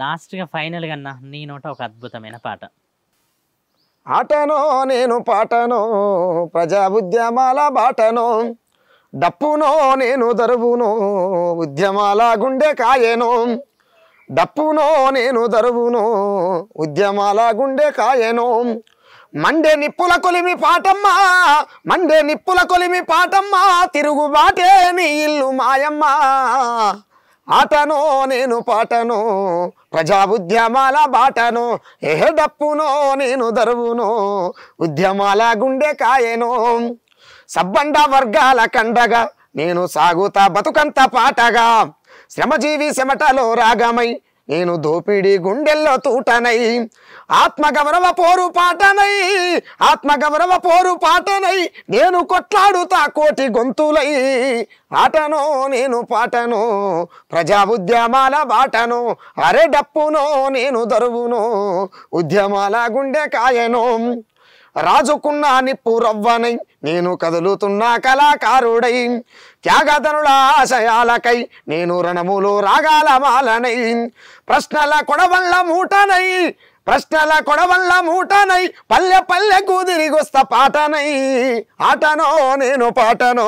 లాస్ట్గా ఫైనల్గా అన్న నీ నోట ఒక అద్భుతమైన పాట ఆటనో నేను పాటను ప్రజా ఉద్యమాల బాటను డప్పునో నేను దరువును ఉద్యమాల గుండె కాయను డప్పునో నేను దరువును ఉద్యమాల గుండె కాయను మండే నిప్పుల కొలిమి పాటమ్మా మండే నిప్పుల కొలిమి పాటమ్మా తిరుగుబాటే నీ ఇల్లు మాయమ్మా ఆటను నేను పాటను ప్రజా ఉద్యమాల బాటను ఏహే డప్పునో నేను దరువును ఉద్యమాల గుండె కాయను సబ్బండ వర్గాల కండగా నేను సాగుతా బతుకంత పాటగా శ్రమజీవి శమటలో రాగమై నేను దోపిడి గుండెల్లో తూటనై ఆత్మగౌరవ పోరు పాటనై ఆత్మగౌరవ పోరు పాటనై నేను కొట్లాడుతా కోటి గొంతులై ఆటను నేను పాటను ప్రజా ఉద్యమాల బాటను అరే డప్పునో నేను దరువును ఉద్యమాల గుండె కాయను రాజుకున్న నిప్పు రవ్వనై నేను కదులుతున్న కళాకారుడై త్యాగతనుల ఆశయాలకై నేను రణములు రాగాల మాలనై ప్రశ్నల కొడవళ్ళ మూటనై ప్రశ్నల కొడవల్ల మూటనై పల్లె పల్లెకు తిరిగొస్త పాటనై ఆటనో నేను పాటను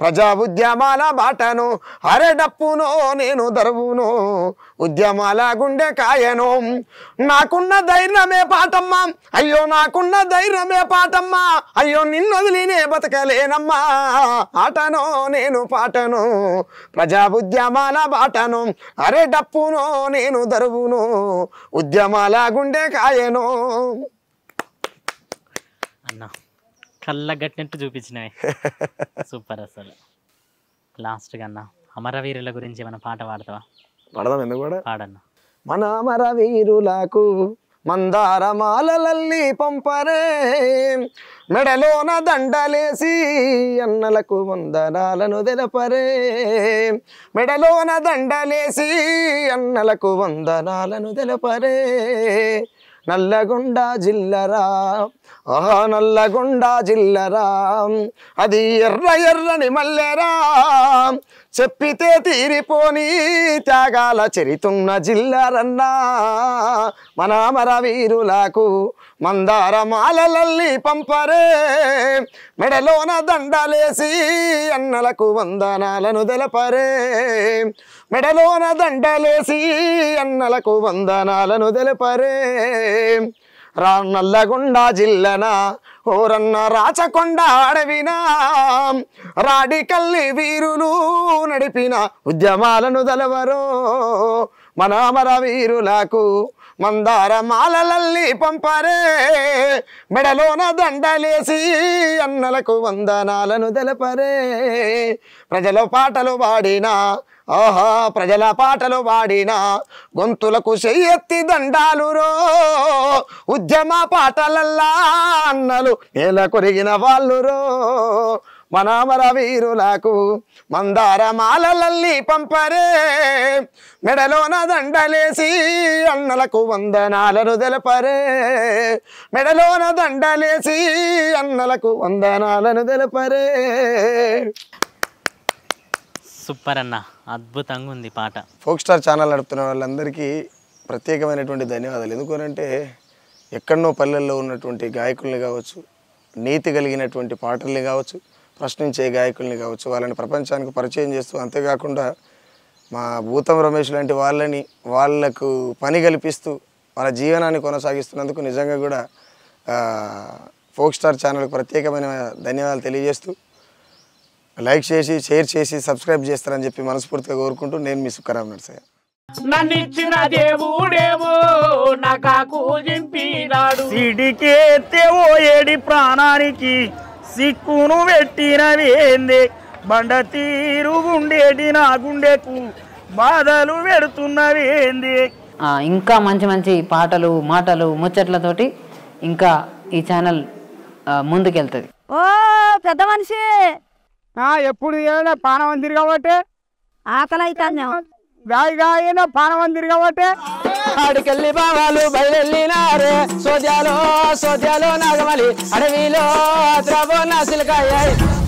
ప్రజా ఉద్యమాల బాటను అరెడప్పునో నేను దరువును ఉద్యమాల గుండె కాయను నాకున్న ధైర్యమే పాటమ్మా అయ్యో నాకున్న ధైర్యమే పాటమ్మా అయ్యో వదిలినే బతకలేనమ్మా ఆటనో నేను పాటను ప్రజా ఉద్యమాల బాటను అరెడప్పునో నేను దరువును ఉద్యమాల గుండె కాయను కళ్ళ కళ్ళగట్టినట్టు చూపించినాయి సూపర్ అసలు లాస్ట్గా అన్న అమరవీరుల గురించి ఏమైనా పాట పాడతావా పాడదాం ఎందుకు కూడా పాడన్నా మన అమరవీరులకు మందార పంపరే మెడలోన దండలేసి అన్నలకు వందనాలను తెలపరే మెడలోన దండలేసి అన్నలకు వందనాలను తెలపరే నల్లగొండ జిల్లరా ఆహా నల్లగొండ జిల్లరా అది ఎర్ర ఎర్రని మల్లెరా చెప్పితే తీరిపోని త్యాగాల చెరితున్న జిల్లరన్నా మనమర వీరులకు మందార మాలలల్లి పంపరే మెడలోన దండలేసి అన్నలకు వందనాలను తెలపరే మెడలోన దండలేసి అన్నలకు వందనాలను తెలపరే రా నల్లగొండ జిల్లనా ఓరన్న రాచకొండ అడవినా రాడికల్లి వీరులు నడిపిన ఉద్యమాలను దలవరో మనమర వీరులకు మందార మాలలల్లి పంపారే మెడలోన దండలేసి అన్నలకు వందనాలను తెలపరే ప్రజల పాటలు పాడినా ఆహా ప్రజల పాటలు పాడినా గొంతులకు చెయ్యెత్తి దండాలురో ఉద్యమ పాటలల్లా అన్నలు నేల కొరిగిన వాళ్ళురో మనామర వీరులకు మందార పంపరే మెడలోన దండలేసి అన్నలకు వందనాలను తెలపరే మెడలోన దండలేసి అన్నలకు వందనాలను తెలపరే సూపర్ అన్న అద్భుతంగా ఉంది పాట ఫోక్ స్టార్ ఛానల్ నడుపుతున్న వాళ్ళందరికీ ప్రత్యేకమైనటువంటి ధన్యవాదాలు ఎందుకనంటే ఎక్కడనో పల్లెల్లో ఉన్నటువంటి గాయకుల్ని కావచ్చు నీతి కలిగినటువంటి పాటల్ని కావచ్చు ప్రశ్నించే గాయకుల్ని కావచ్చు వాళ్ళని ప్రపంచానికి పరిచయం చేస్తూ అంతేకాకుండా మా భూతం రమేష్ లాంటి వాళ్ళని వాళ్లకు పని కల్పిస్తూ వాళ్ళ జీవనాన్ని కొనసాగిస్తున్నందుకు నిజంగా కూడా ఫోక్ స్టార్ ఛానల్కి ప్రత్యేకమైన ధన్యవాదాలు తెలియజేస్తూ లైక్ చేసి షేర్ చేసి సబ్స్క్రైబ్ చేస్తారని చెప్పి మనస్ఫూర్తిగా కోరుకుంటూ నేను మీ సుఖరామ్ నర్సయ్య నన్నిచ్చిన దేవుడేవో నాకు చింపినాడు సిడికేతే ఓ ఏడి ప్రాణానికి సిక్కును పెట్టినవేందే బండ తీరు ఉండేటి నా గుండెకు బాధలు పెడుతున్నవి ఏంది ఇంకా మంచి మంచి పాటలు మాటలు ముచ్చట్లతోటి ఇంకా ఈ ఛానల్ ముందుకెళ్తుంది ఓ పెద్ద మనిషి ఎప్పుడు ఏదైనా పానం కాబట్టి ఆకలి అవుతాను గాయన పానం తిరగబట్టే ఆడికెళ్ళి బావాలు బయలు సోద్యాలో సోద్యాలో నాగమలి అడవిలో నా సిల్కాయ